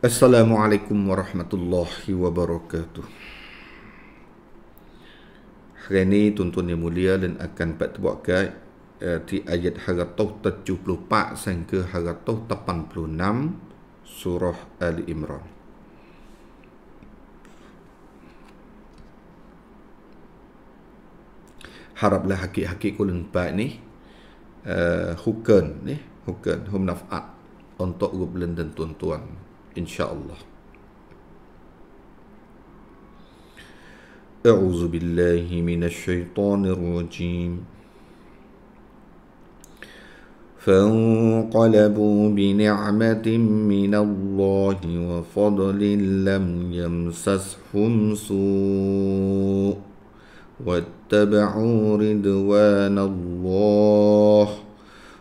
Assalamualaikum warahmatullahi wabarakatuh Hari ini tuan-tuan yang mulia dan akan dapat terbuatkan uh, eh, Di ayat Haratuh 74 sehingga Haratuh 86 Surah Ali Imran Haraplah hakik-hakik kulun baik ni uh, eh, Hukun ni Hukun, humnaf'at Untuk rublin dan tuan-tuan إن شاء الله أعوذ بالله من الشيطان الرجيم فانقلبوا بنعمة من الله وفضل لم يمسسهم سوء واتبعوا رضوان الله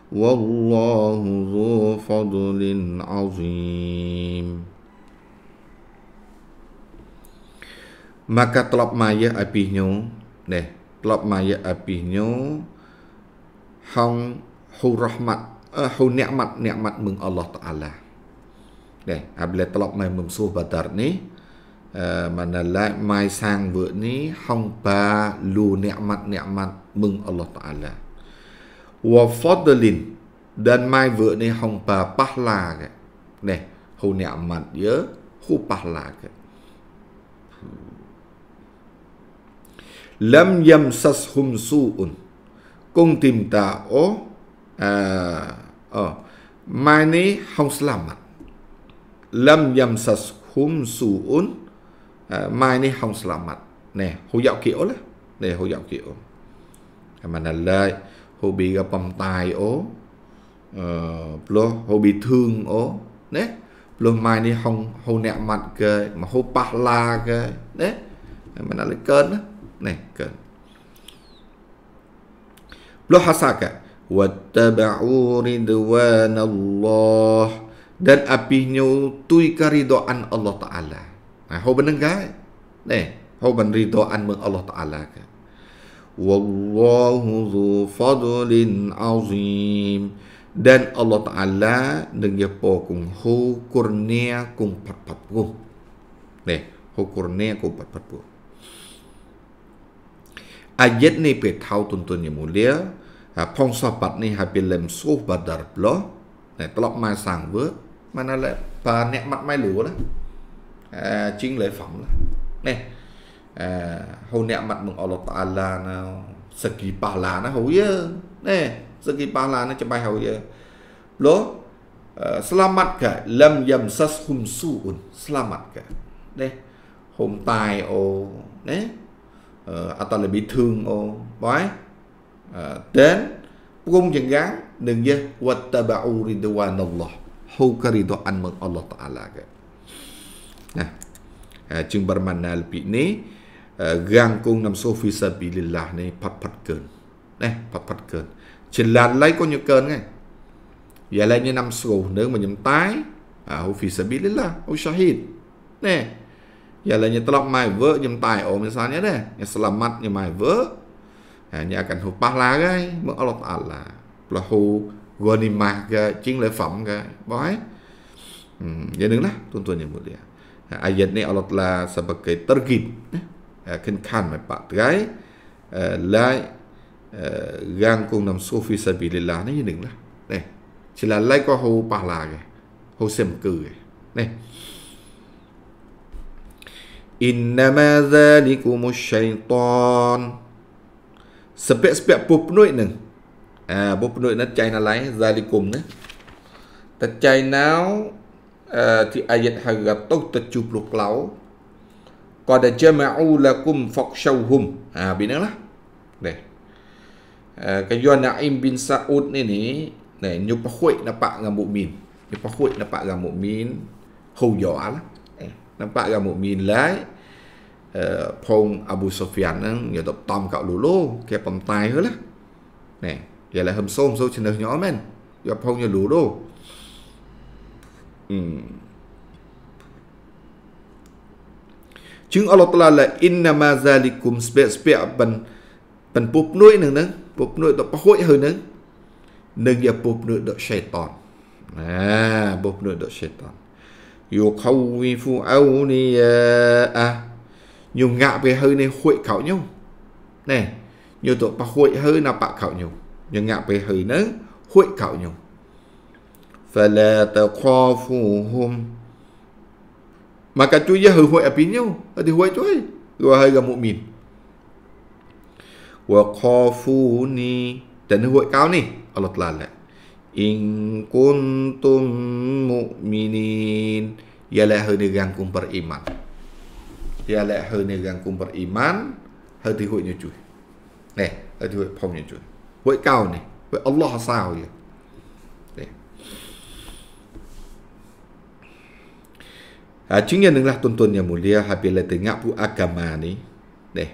والله ذو فضل عظيم maka telap maya api nyu deh telap maya api nyu hong hu rahmat uh, hu nikmat nikmat mung Allah taala deh abla telap mai mung suh badar ni uh, mana lai mai sang bu ni hong ba lu nikmat nikmat mung Allah taala wa fadlin dan mai vừa này hong pa pahla cái này hầu nẹo mặt nhớ khu pahla cái lam yam sas hum suun cung tim ta o, à ờ mai này hong selamat lam yam sas hum suun à, mai này hong selamat nè hầu dạo kiểu là nè hầu dạo kiểu mà là lời hobi ra bầm tài ố uh, hobi thương ố nè lo mai ni hong hou nẹ mặt kê mà hou pa la kê nè mà nó lại cơn nè cơn lo hát sa kê wattaba'u ridwanallah dan api nyu tui karidoan Allah taala nah hou beneng kai nè hou ben ridoan meng Allah taala kai wallahu dhu fadlin azim dan Allah Taala dengan po kung hu kurnia kung patpat pu ne hu kung patpat pu ayat ni pe tau tun ni mulia ha, Pong sabat ni habis pe lem su badar plo ne tlop mai sang bu mana le panek mat mai lu la ha ching le phong la ne Ờ, hầu nẹ mặt mừng Allah Ta'ala na segi pahla na hầu ya nè segi pahla na cepai hầu ya lo ờ, selamat ke lam yamsas hum suun selamat ke nè hôm tai ô nè à ta là bị thương ô bói ờ, đến cung chừng gán đừng dơ wattaba'u ridwanallah hầu ka ridwan mừng Allah Ta'ala ke nah, uh, bermana lebih ni gang cung nằm số phi sân bị lìn là này phát phát cơn này phát phát cơn chỉ là lấy có nhiều cơn ngay vậy là như năm sầu nếu mà nhầm tái à hô phi sân bị lìn là hô shahid nè vậy là như tao mai vỡ nhầm tài ôm như sao nhé nè như mắt như mai vỡ à nhà cảnh hô ba lá cái mức Allah Taala là hô ghanima cái chiến lợi phẩm cái bói Ừ, ya dengar lah tuan-tuan yang mulia. Ayat là Allah telah sebagai tergib. Eh? kan kan mai pak terai lai ờ, gang kong nam sofi sabilillah như ning lah này chỉ là lấy qua hồ bà là cái hồ xem cử cái này innama zalikumus syaitan sepek-sepek pupunoi nang à pupunoi nó chạy nó lấy zalikum nữa ta chạy nào ờ, thì ayat hagat tốc ta chụp lục lão qad jama'u lakum fakhshawhum ha binalah neh kayuan Naim bin Saud ni ni neh nyupahui nampak dengan mukmin nyupahui nampak dengan mukmin hou yo lah eh nampak dengan mukmin lai ផងអាប៊ូសូហ្វៀនហ្នឹងយកទៅតំកោលូលូគេបំតាយហឺណាណែយកឡើងហឹមសូមសូឈ្នើញអមែនយកផងយកលូលូអឺ chúng Allah Ta'ala là inna ma zalikum spe spe ban ban pop nuôi nâng nâng pop nuôi đó hội hơn nâng nâng ya pop nuôi đó shaitan à pop nuôi đó shaitan yukhawifu à nhiều ngạ về hơi này hội khảo nhau này nhiều tụ bà hội hơi nào bà khảo nhau nhiều ngạ về hơi nữa hội khảo nhau فلا تخافوهم Maka tu je huwai apinya. Hati huwai tu eh. Wahai orang lah mu'min. Wa khafuni. Dan huwai kau ni. Allah telah lak. In kuntum mu'minin. Ya lak hani rangkum beriman. Ya lak hani rangkum beriman. Hati huwai ni cuy. Eh. Hati huwai pahamnya cuy. Huwai kau ni. Huwai Allah asal Ya. Ha, cuma ni lah tuan-tuan yang mulia apabila tengah pun agama ni. Deh.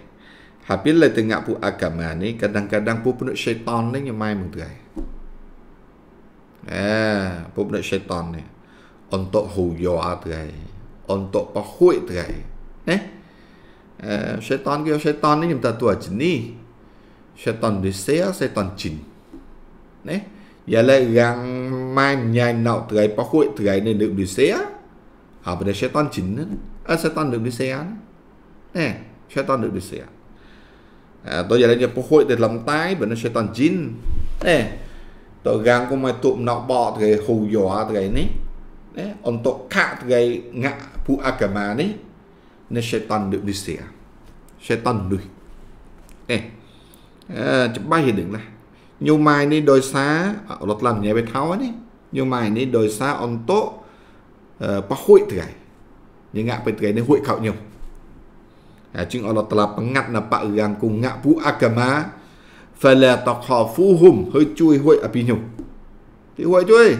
Apabila tengah pun agama ni, kadang-kadang pun penuh syaitan ni yang main mengerai. Eh, ha, pun penuh syaitan ni. Untuk huyua ah terai. Untuk pahuit terai. Eh? Eh, syaitan ke syaitan ni yang tak tua jenis. Syaitan desa, syaitan jin. Eh? Ialah yang main nyai nak terai pahuit terai ni duduk desa. Eh? Apa ờ, dia syaitan jin kan? Eh, syaitan được Odisea Nè, syaitan được Odisea à, Tôi giờ đây cho pohoi để lòng tay bởi nó syaitan jin Nè, tôi gang của mày tụm nọ bọ thì hù dọa thì này Nè, ông tôi khạ thì ngạ phụ akama này Nè syaitan được Odisea Syaitan được Nè, à, chấm bay hiện đừng là nhưng mai đi đôi xá lọt lần nhẹ về tháo ấy nhưng mai đi đôi xá ông tốt pahoy nhưng ngã ngak pe tgai ni hui kau nyum Chính Allah Ta'ala pengat na pak gang ku ngak pu agama fala takhafuhum hơi chui hui api nhau thì hội chui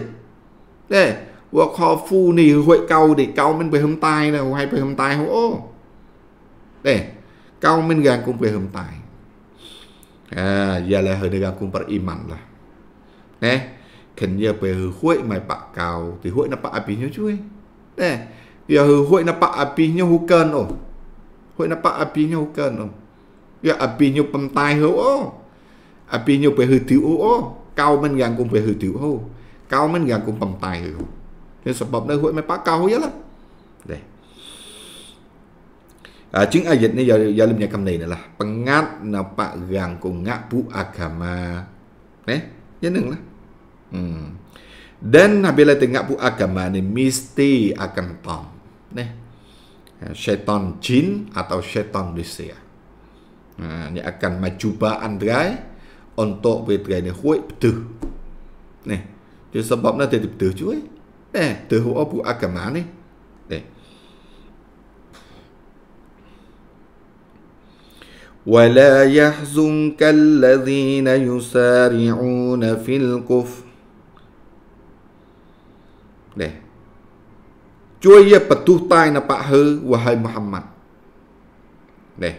để wa khafu ni hội cao để cao mình về hôm tai nè hay về hôm tai không ô để cao mình gian cùng về hôm tai à giờ là hơi được gian cùng iman lah nè ken ye pe hu hui bạc pa thì ti nó bạc pa api nyu chui ne ya hu hui na pa api nyu hu ken o hui na pa api nyu hu ken o ya api nyu bầm tai hu o api nyu pe hu ti u o kau mình yang cũng pe hu ti hu kau men yang kum pam tai hu nên sebab nơi hui mai pa kau ya lah đây À, cầm này nữa là kami ngát pengat bạc gang ku ngã bu agama. nhớ jeneng lah. Hmm. Dan apabila tengah pu agama ni mesti akan tong. nih, eh, Syaitan jin atau syaitan bisia. Ha, eh, ni akan mencuba andrai untuk berterai ni huik betul. Neh. Jadi sebabnya tadi betul juga. Neh. Tuh apa agama ni. Neh. Wala yahzunka alladhina yusari'una fil kufr នេះជួយយបទុះតៃណបហឺវហៃមូហាំម៉ាត់នេះ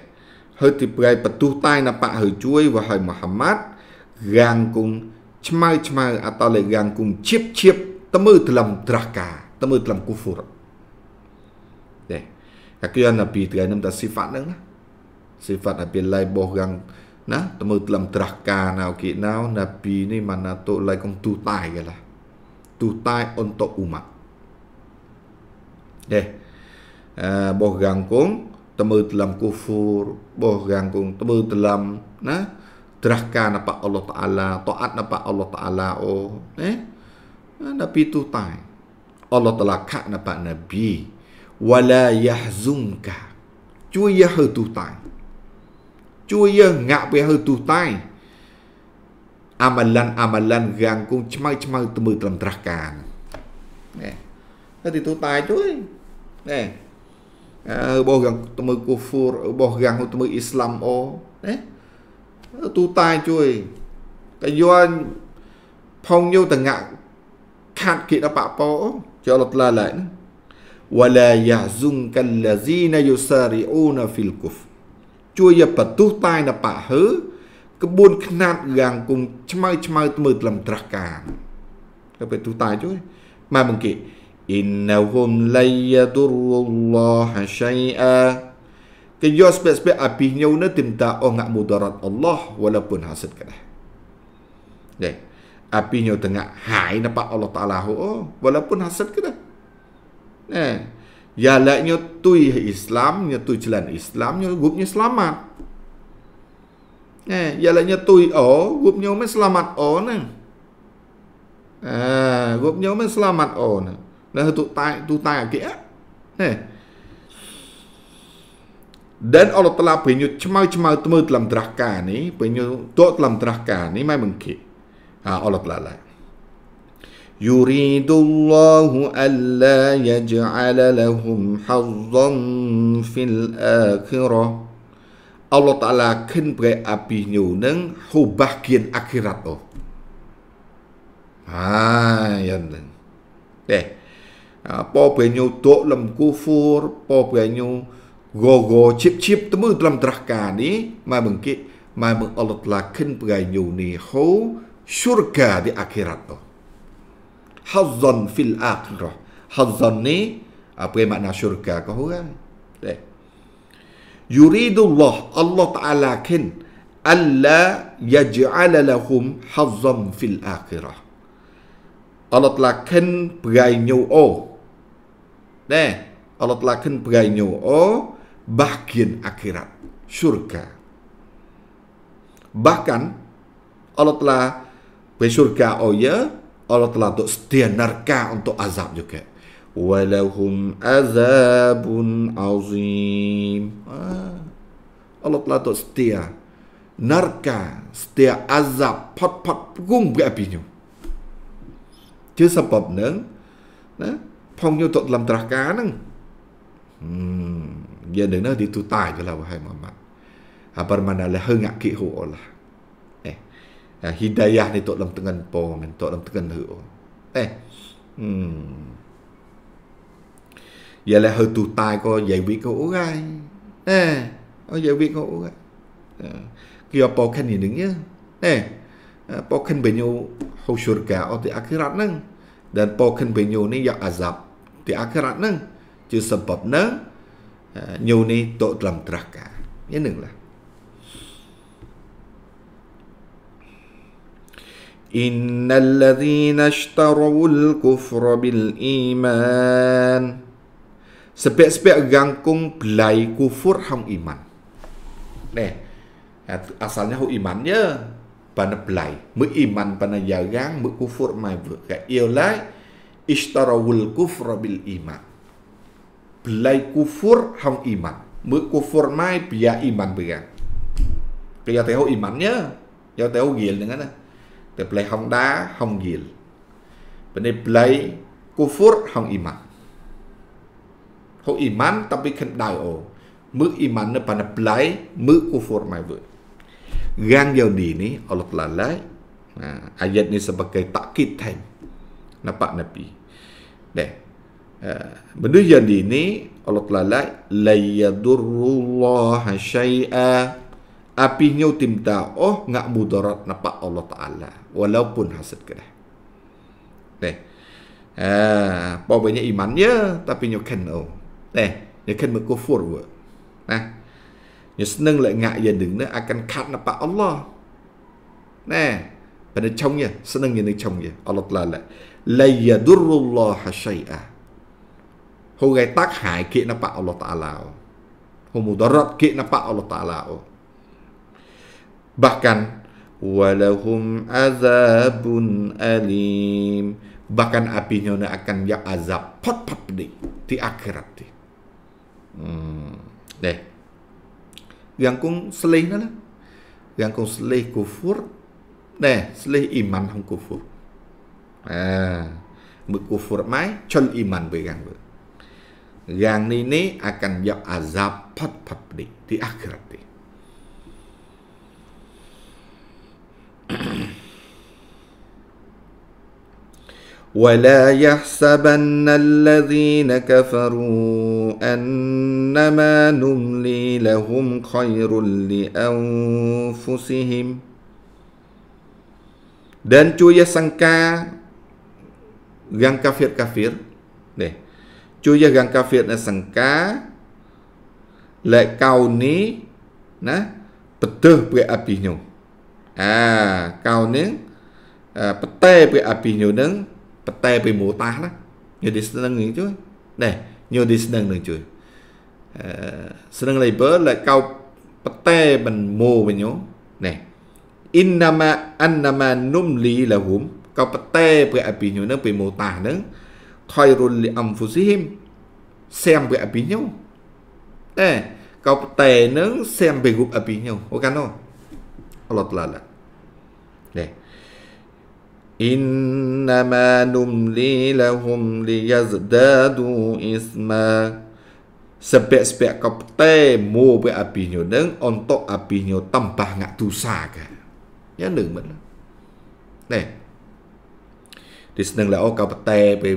ហើយទីប្រៃបទុះតៃណបហឺជួយវហៃមូហាំម៉ាត់រាងគុងឆ្មៅឆ្មៅអតលេរាងគុងឈៀបឈៀបតមើទលំត្រាកាតមើទលំគូហ្វូរនេះអាគីណាពីត្រៃនឹងតាស៊ីហ្វាត់នឹងណាស៊ីហ្វាត់អាពីឡៃបោះរាងណាតមើទលំត្រាកាណៅគីណៅ ណាពីនេះម៉ាណាតូឡៃគុងទូតៃកាឡា tutai untuk umat. Eh, boh gangkung temu dalam kufur, boh gangkung temu dalam Nah, terahka napa Allah Taala, taat napa Allah Taala oh, eh, tapi eh, tutai Allah Taala kak napa Nabi, wala yahzunka, cuyah yahutai, cuy yah ngak yahutai. អាមលិនអាមលិនរាំងគងឆ្មៅឆ្មៅទៅមើលត្រឹមត្រាស់ការណែទៅទីទូតាយជួយណែអឺរបស់រាំងទៅមើលគូហ្វូររបស់រាំងទៅមើលអ៊ីស្លាមអូណែទូតាយជួយតែយន់ផងយោតងាក់ខាត់គេដល់បាក់ពោចូលត់ឡាឡែវ៉ាឡាយ៉ាហ្សុនកាលឡាហ្ស៊ីណាយូសារីអូណាហ្វីលគូហ្វជួយយ៉ាបទុះតាយដល់បាក់ហឺក្បួនខ្នាតយ៉ាងគុំឆ្មៅឆ្មៅមើលត្រឹមត្រាស់ការទៅទៅតាជួយម៉ែបង្គីអ៊ីណហ៊ុមឡៃយាឌុរឡោះឆៃអាកយោស្ពេស្ពេអភិញោណទិមតាអងមុដរ៉ាត់អល់ឡោះវ៉ាឡាប៊ុនហាសិតកដេណេអភិញោតងហាយណបអល់ឡោះតាឡាហូវ៉ាឡាប៊ុនហាសិតកដេណេយ៉ាឡាញោទុយអ៊ីស្លាមញោទុយចលានអ៊ីស្លាមញោគុបញោស្លាមម៉ា Nè, jalannya tui o, grupnya men selamat o nang. À, grupnya men selamat o nang. Nah, tụ tai tụ tai kia. Nè. Dan Allah Taala ពេលញុឆ្មៅឆ្មៅមើលត្លំត្រាស់ការនេះពេលញុតត្លំត្រាស់ការនេះមិនមិនគេអា Allah Taala ឡា يريد الله ألا يجعل لهم حظا في الآخرة อัลลอฮฺตาลาขึ้นไปอภิญูนึงฮูบักเกียนอัคิรัตโออ่ายันนึงเด้ปอเปญูโตลำกูฟูร์ปอเปญูโกโกชิบชิบตมือลำตรักกานี้มาเมื่อกี้มาเมื่ออัลลอฮฺตาลาขึ้นไปญูนี่ฮูชูรกาดิอัคิรัตโอฮัซซันฟิลอาคิรอฮัซซันนี้ apa makna syurga kau kan yuridullah Allah Ta'ala kin alla yaj'ala lahum hazzam fil akhirah Allah Ta'ala kin berai nyu'o Nah, Allah Ta'ala kin berai nyu'o bahagian akhirat syurga bahkan Allah Ta'ala bersyurga oya Allah Ta'ala untuk setia untuk azab juga walahum azabun azim Allah telah tak setia Narka Setia azab Pot-pot Pegung berapi ni Dia sebab ni Nah Pong tak dalam terahkan ni Hmm Dia ni ni ditutai je lah Wahai Muhammad Habar mana lah Hengak ke hu Allah eh, eh Hidayah ni tak dalam tengah Pong Tak dalam tengah hu Eh Hmm vậy là hơi tụt tai ko giải quyết ko urai eh ko giải quyết ko urai kia po kan ni dengnya eh po kan benyo ho syurga o ti akhirat nang dan po kan benyo ni ya azab ti akhirat nang chứ sebab nang nyu ni tok dalam neraka ya nang lah إن الذين اشتروا الكفر بالإيمان sepek-sepek gangkung belai kufur hong iman. Neh, asalnya hong imannya pada belai. Meiman pada jagang, mekufur maibu. Iyalah, ishtarawul kufra bil iman. Belai kufur hong iman. Mekufur mai biya iman begang. Kaya tahu imannya, ya tahu ya gil dengan lah. Tapi belai hong da, hong gil. Pada belai kufur hong iman hậu iman tapi bị khẩn đại ô iman nó bàn đập lại mứ kufur mai vượt gan giờ đi ní ở lộc là lại ayat ni sebagai takkit thêm nampak nabi deh ha, benda yang ini Allah telah la yadurullah syai'a api nyau timta oh ngak mudarat nampak Allah taala walaupun hasad ke deh deh eh iman ya tapi nyau kan oh tè để khen mực của phuột vừa nè như nâng lại ngại akan khát nạp Allah Nah, pada nó chồng senang sẽ nâng nhìn nó Allah taala, lại lây giờ đúng rồi lo hả xây à hô Allah taala, lào mudarat ke napa Allah taala, bahkan walahum azabun alim bahkan api nyona akan ya azab pot pot di akhirat deh Hmm. Deh. Yang kong selih na lah. Yang kong selih kufur. Deh, selih iman hong kufur. Ha. Ah, bu kufur mai chon iman be yang bu. Yang ni ni akan yak azab pat pat di di akhirat ni. ولا يحسبن الذين كفروا انما نملي لهم خير لانفسهم dan cuya sangka yang kafir-kafir ni cuya yang kafir na sangka lek kau ni nah petuh bre api nyu ah kau ni uh, petai bre api nyu nang ប៉ុន្តែពីមូតាសណា new distance នឹងជួយដែរ new distance នឹងជួយអឺស្នឹង label លកោប៉ុន្តែមិនមូវិញណែ innama annama numli lahum ក៏ប៉ុន្តែព្រះអភិញ្ញនឹងពីមូតាសនឹង khairul li anfusihim សែមព្រះអភិញ្ញតែក៏ប៉ុន្តែនឹងសែមពីរូបអភិញ្ញអូកាណូអល់ឡោះតាឡា إنما نملي لهم ليزدادوا إثما Sebab-sebab kapte mu be apinya neng untuk apinya tambah ngak dosa ka. Ya neng men. Nè. Thì nâng là ô kapte be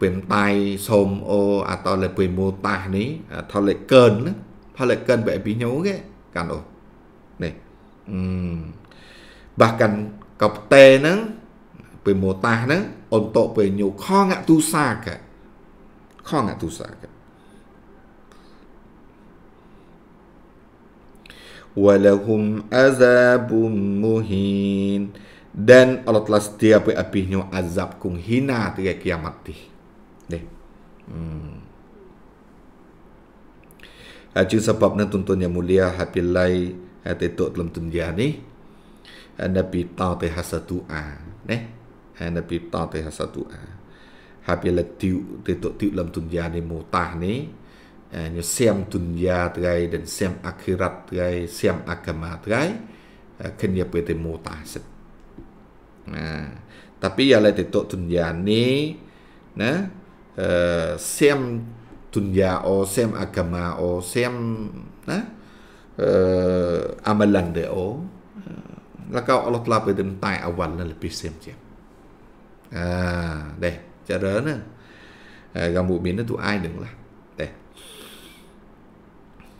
be tay som ô à to le be mu ta ni, à to le cơn, to le cơn be apinya ke kan ô. Nè. Ừm. Bahkan kapte neng pemotah nang untuk penyokong ngak tu saka kong ngak tu saka walahum azabun muhin dan Allah telah setia api api nyu azab kung hina tiga kiamat ti deh hmm. Aju sebab nanti tuntun yang mulia Happy lay Hati tuk dalam tunjian ni Nabi tahu teh hasa tu'a Nih hai nabi ta te eh. ha satu a ha pi la tiu te to tiu lam dunia ni mo ta ni eh, a eh, ni sem dunia tai dan sem akhirat tai sem agama tai ken ya pe te mo ta sit tapi ya la te to dunia ni na sem dunia o sem agama o sem na amalan de o la kau Allah telah berdentai awal lebih sem jam à Nah, deh, caranya uh, biến nó tụ ai đừng là Deh.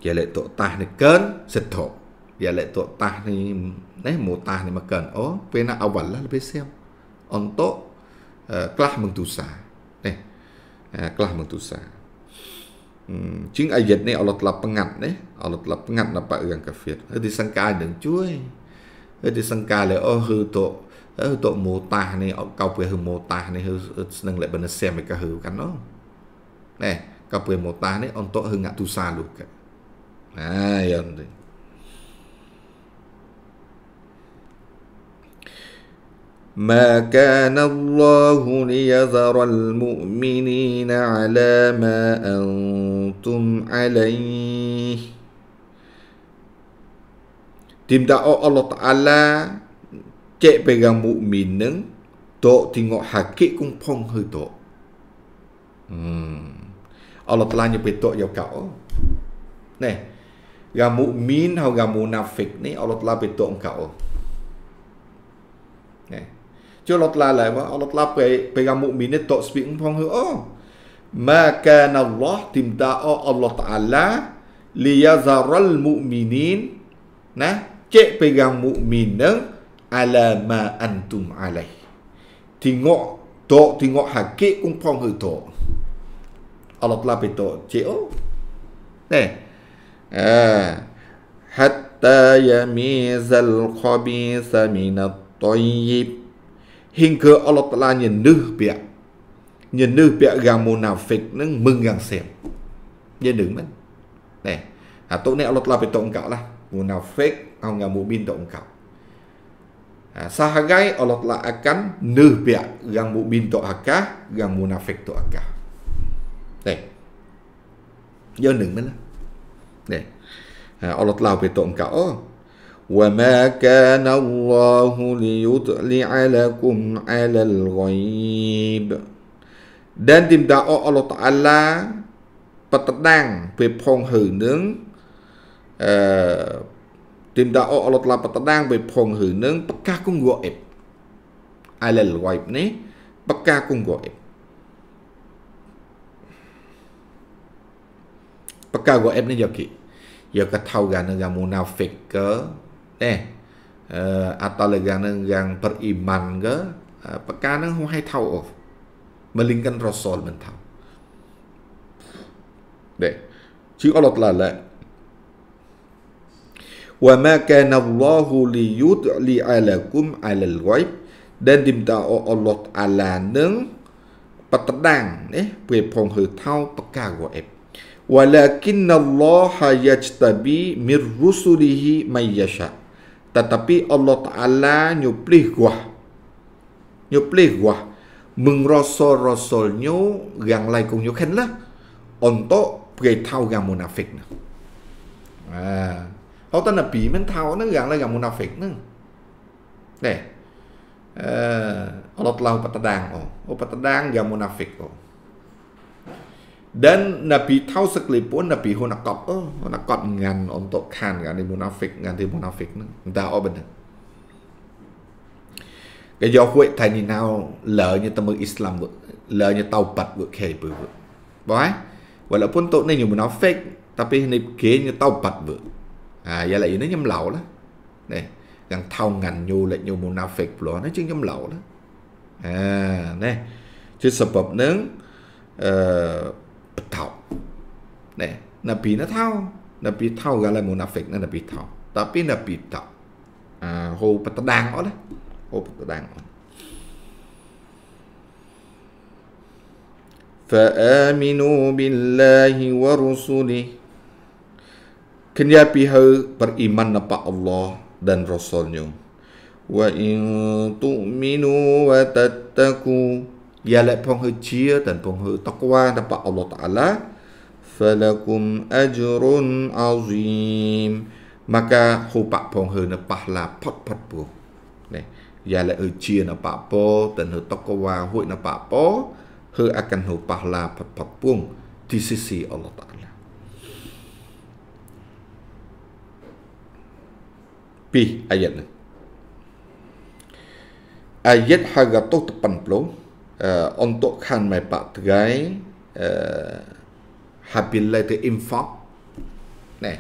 Giờ lại tụ ta này cơn sệt thổ. Giờ lại tụ ta này đấy mù ta này mà cần ó về na ao vẩn là biết xem. On to kelah à, mengtusa. À, deh. Kelah mengtusa. Hmm, chính ayat này ở Allah lập pengat đấy ở lập Allah telah pengat napa orang kafir. Disangka ai đừng chuối chui. Disangka lại ô hư tội ទៅម៉ូតានេះកោពេលហឺម៉ូតានេះហឺស្នឹងលេបនសែមកាហឺកាន់ណោណែកោពេលម៉ូតានេះអន្តហឺងាក់ទូសាលូកអាយអន្ត ما كان الله ليذر المؤمنين على ما أنتم عليه تبدأ الله تعالى chạy về Cek pegang mukmin neng tok tengok hakik kung pong he tok. Hmm. Allah Taala nya petok ya kau. Neh. Gam mukmin hau gam munafik ni Allah Taala petok kau. Neh. Cho Allah Taala lai wa Allah Taala pe pegang mukmin ni tok speak pong he oh. Maka Allah timta'a Allah Taala liyazaral mu'minin nah cek pegang mukmin neng ala ma antum alay thì ngọ tổ thì ngọ hà kê cũng phong hư tổ Allah la bị tổ chịu nè à hatta yamizal khabisa minat tayyib hình cơ Allah la nhìn nữ bịa nhìn nữ bịa gà mù nào phịch nâng mừng gàng xem nhìn đứng mình nè à tốt nè Allah la bị tổ tổng cạo là mù nào phịch ông gà mù bin tổ tổng cạo Ha, sahagai Allah Ta'ala akan nuh biak yang mu'min tu akah, yang munafik tu akah. Ya, eh. Yo nung mana? Nih, ha, Allah Ta'ala betul engkau. Oh. وَمَا كَانَ اللَّهُ لِيُطْلِعَلَكُمْ عَلَى الْغَيْبِ dan tim Allah Ta'ala Petenang Bepong hening tidak Allah telah petedang bepong heneng pekah kung goib alal waib ni pekah kung goib pekah goib ni yo ki yo ketauganan yang munafik ke eh atau leganan yang beriman ke pekah nang hai tau of melingkan rasul mentau deh chứ Allah telah lại wa ma kana Allah li yud'li alakum alal ghaib dan dimta Allah ala nang petedang eh pe phong hư thau peka ghaib walakinna Allah yajtabi mir rusulihi may yasha tetapi Allah taala nyuplih gua nyuplih gua mengroso rasulnyo gang lai kung nyukhen lah untuk pe thau gang munafik nah altanapi mental nó gần là gần munafik nó nè Allah ờ, telah upatadang oh upatadang gần munafik oh dan nabi thao sekalipun nabi hunakot oh hunakot ngan untuk kan ngan di munafik ngan di munafik nó ta oh benar cái do huệ thầy ni nào lỡ như tâm mơ Islam vượt lỡ như tàu bật vượt khề bự vượt bói vậy là quân tội này nhiều nó fake tapi ini như tau pat bu à, với lại nó nhâm lậu đó này gần thâu ngành nhu lại nhu mù nào phịch lo nó chứ nhâm lậu đó à này chứ sập bập nướng ờ thâu này là bị nó thâu là bị thâu gần lại mù nào phịch nó là bị thâu tapi là bị thâu à hồ bắt đang đó đấy, hồ bắt đang đó فآمنوا بالله ورسله kenya pihau beriman napa Allah dan Rasulnya. Wa in tu'minu wa tattaku Ya lak penghujia dan penghu taqwa napa Allah Ta'ala Falakum ajrun azim Maka hupak penghu napa lah pot-pot bu Nih Ya lak hujia napa po dan hu taqwa hui napa po Hu akan hupak lah pot-pot pun Di sisi Allah Ta'ala ពីអាយិតនេះអាយិតហៅកតោតប៉ាន់ប្លងអន្តកខានម៉ែបាក់ថ្ងៃអឺ happy later info ណែ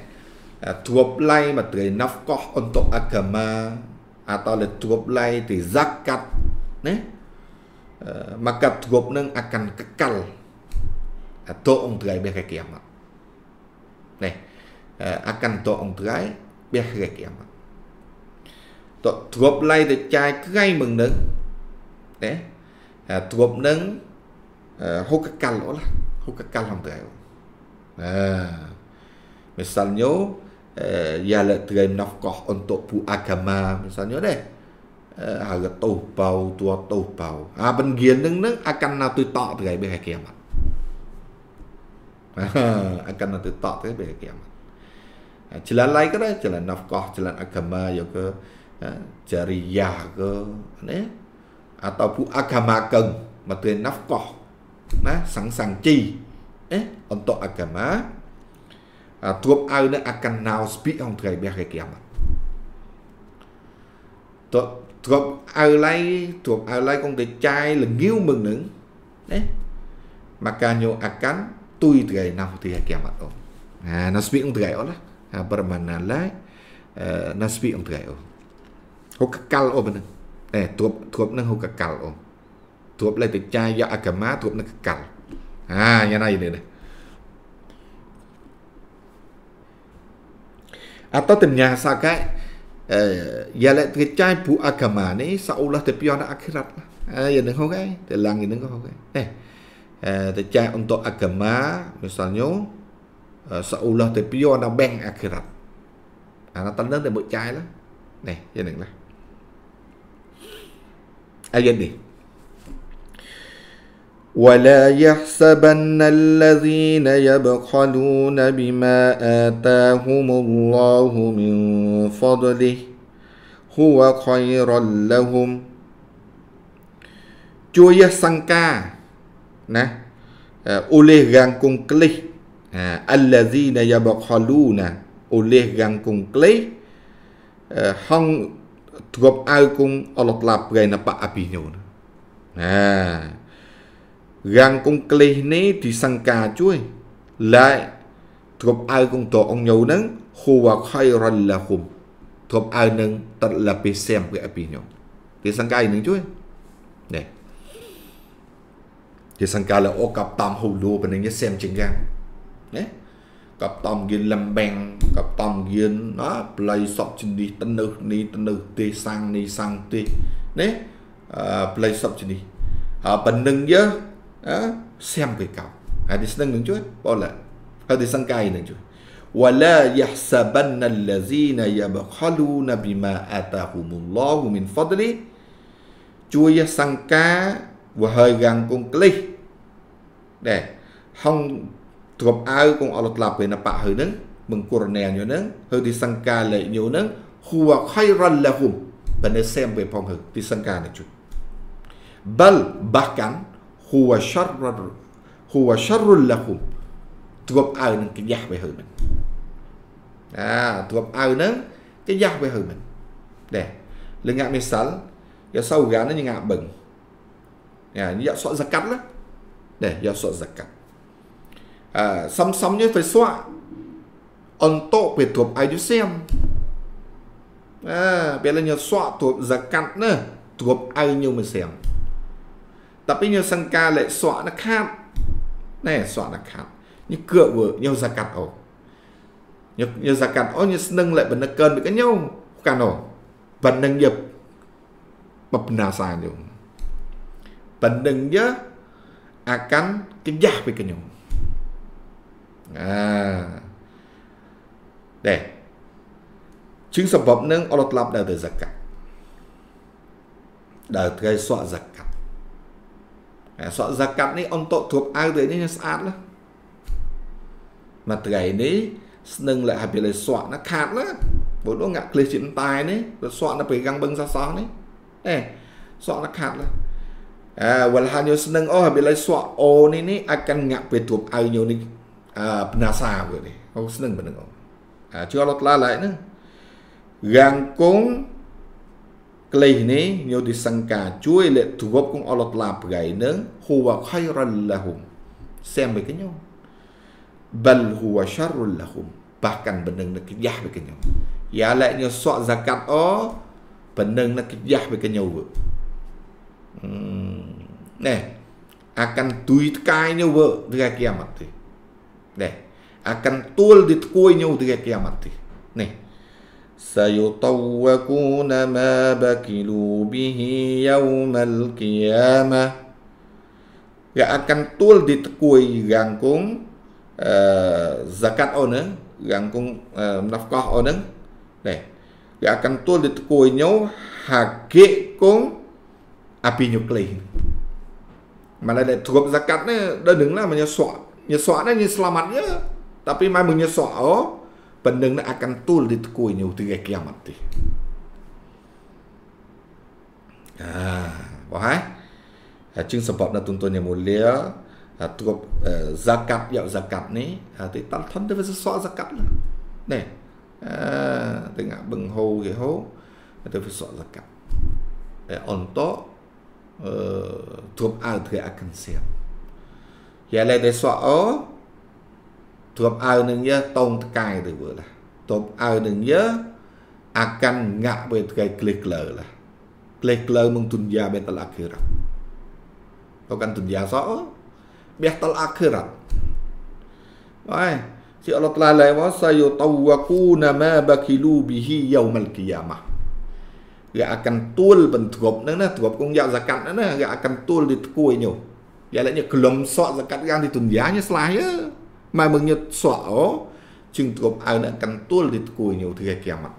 ទ្រពឡៃមកត្រីណាប់កោះអន្តកអកាមាអាតលទ្រពឡៃទីហ្សាកាត់ណាមកកាត់ទ្រពនឹងអកាន់កកលអតអងត្រីបេះកែកែមកណែអកាន់តអងត្រីបេះកែកែមកទ្រពឡៃទៅចាយក្រៃមឹងនឹងណាអាទ្រពនឹងហុកកាល់អូឡាហុកកាល់ហំទៅអឺ misalnya ialah terai nafkah untuk pu agama misalnya deh harga tohbau tua tohbau ha pengian neng neng akan natu tak terai be kiamat akan natu tak terai be kiamat jalan lain ke dah jalan nafkah jalan agama ya ke jariah ke ណា atau pu agama keng materi nafkah nah sang sang chi eh untuk agama ទ្របអៅនៅអកណោស្ពីអង្គត្រីបះគេគាំតទ្របអៅឡៃទ្របអៅឡៃគង់តែចាយលងាវមឹងនឹងណាមកកាញោអកាន់ទុយត្រីណាស់ទីគេមកអូណាស្ពីអង្គត្រីអូណាប្រមាណឡៃណាស្ពីអង្គត្រីអូហុកកាល់អ៊ំហ្នឹងអេទ្រពទ្រពហ្នឹងហុកកាល់អ៊ំទ្រពលេតចាយអកមាទ្រពនឹងកកាល់អាយ៉ាងណាយនេះអតតមញ្ញាសកែអឺយ៉ាលេតចាយពូអកមានេះសាអ៊ូឡាទៅពីអនអខិរតអើយ៉ាងនឹងហុកឯងតែឡើងយ៉ាងនឹងក៏ហុកឯងអេតចាយអន្តអកមាមិសាញោសាអ៊ូឡាទៅពីអនបេងអខិរតអានតនឹងតែមកចាយឡានេះយ៉ាងនឹងឡា ayat ni ولا يحسبن الذين يبخلون بما آتاهم الله من فضله هو خير لهم ជួយសង្កាណាអ៊ូលេះរាំងគង្ក្លេះអាល់ឡាហ្ស៊ីណាយ៉ាបខលូណាអ៊ូលេះរាំងគង្ក្លេះហង dropaukung Allah telah berai nampak apinya. Ha. Rang kung kelih ni disangka cuy. Lai dropaukung to ong nyau nang huwa khairan lahum. Dropauk nang telah pesem berai apinya. Disangka ini cuy. Nih. Disangka lah oh kap tam hulu pening xem chinggang. Nih. កបតំគៀនលំបាំងកបតំគៀនណាប្លៃសពជនេះតនឹនេះតនឹទេសាំងនេះសាំងទេនេះប្លៃសពជនេះហើយប៉ុណ្្នឹងយើសាំពេកប់ហើយនេះស្នឹងនឹងជួយបងឡាហើយទីសង្កាយនឹងជួយ ولا يحسبن الذين يبخلون بما آتاهم الله من فضله ជួយសង្កាវហើយយ៉ាងគង្គលិះដែរហងទ្រពអើកងអល់ក្លាប់ពេលណបៈហើយនឹងមង្គរណែញនឹងហើយទីសង្កាលេញនឹងហួខៃរ៉ាឡាហ៊ុមបើនៅសែមពេលផងហើយទីសង្កានេះជួយ bal bahkan huwa sharrul huwa sharrul lakum ទ្រពអើនឹងកយ៉ាស់វាហើយមិនអាទ្រពអើនឹងកយ៉ាស់វាហើយមិនដែរលងាក់មេសាល់យកសៅហ្គាននឹងងាក់បឹងយ៉ាយកសក់សកាត់ណាដែរយកសក់សកាត់ uh, Samsungnya Facebook untuk ពីទ្រពអាយុសៀមអើពេលញសក់ទ្រពសកាត់ណាទ្រពអាយុមិនសៀមតែពីញសង្ការលេសក់ណាខាត់ណែសក់ណាខាត់ញគឿវើញសកាត់អូញញសកាត់អូញស្នឹងលេបណកើនពីកញោកាណូបណ្ដឹងយបបណាសាញោបណ្ដឹងយអាកាន់កញ្ញាពីកញោ 네. 증서법능어롯랍나드자 깍. 나드게쏘아자 깍. 쏘아자깍니언토 thuộc 아우데니스앗 라. 마트가이니스능라하비레쏘아나칸 라. 보로 ngạ 클레진따이니쏘아나베강벙사사 니. 에. 쏘아나칸 라. អើវលហានយោស្នឹងអូហាបិលៃស្វអូនេះនេះអាចកាន់ងាក់ពេលទួបអៅញោនេះ NASA វានេះហូស្នឹងប៉ុណ្្នឹងអូជាប់រត់ឡាឡៃហ្នឹងយ៉ាងគងក្លេនេះញោទិសង្កាជួយលេទវប់គងអលត់ឡាប្រៃនឹងហូវខៃរឡាហ៊ុំសែមបិកញោបលហូវឆរុឡាហ៊ុំបះកាន់ប៉ុណ្្នឹងនឹងយ៉ាស់បិកញោយ៉ាឡែកញោសក់ហ្សាកាត់អូប៉ុណ្្នឹងនឹងយ៉ាស់បិកញោវើណែអាកាន់ទួយតកាយញោវើវាគេអមទេ Nih, akan tul di tekuinya udah kiamat mati. Nih. سيطوقون ما بكلوا به يوم القيامة. Ya akan tul di tekui gangkung uh, eh, zakat one, gangkung uh, eh, nafkah one. Nih, ya akan tul di tekui hakekong api nyuklein. Mana ada tuh zakatnya dah dengar namanya suap. ញសក់ណាញ selamat ya tapi memang nya sok oh pendeng nak akan tul di tekui ni utige kiamat ti ah wah hai ជាងសម្បត្តិនៅទុនទុនយមូលាទ្រព zakat យក zakat នេះទីតលថនទៅវាសក់ zakat នេះអឺទៅងាក់បឹងហូគេហូទៅវាសក់ zakat អន្តោទ្រពអើធ្វើអាកាន់សៀម giờ lại để xóa ó thuộc ao nâng nhớ tông cài được vừa là thuộc ao nâng nhớ à căn ngạ về cái click lờ là click lờ mong tuần gia bên tala kia rồi có căn tuần gia xóa biết tala kia rồi vậy thì Allah Taala lại nói sayutawakuna ma bakilu bihi yawmal qiyamah គេអាកាន់ទួលបន្ទប់ហ្នឹងណាទ្រពគង់យកសកម្មហ្នឹងណាគេអាកាន់ទួលទីគួយនោះ Ialahnya kelom sok dekat yang ditunjanya selah ya. Mai mengnya sok o. Cing tukup air nak kentul di tukunya utara kiamat.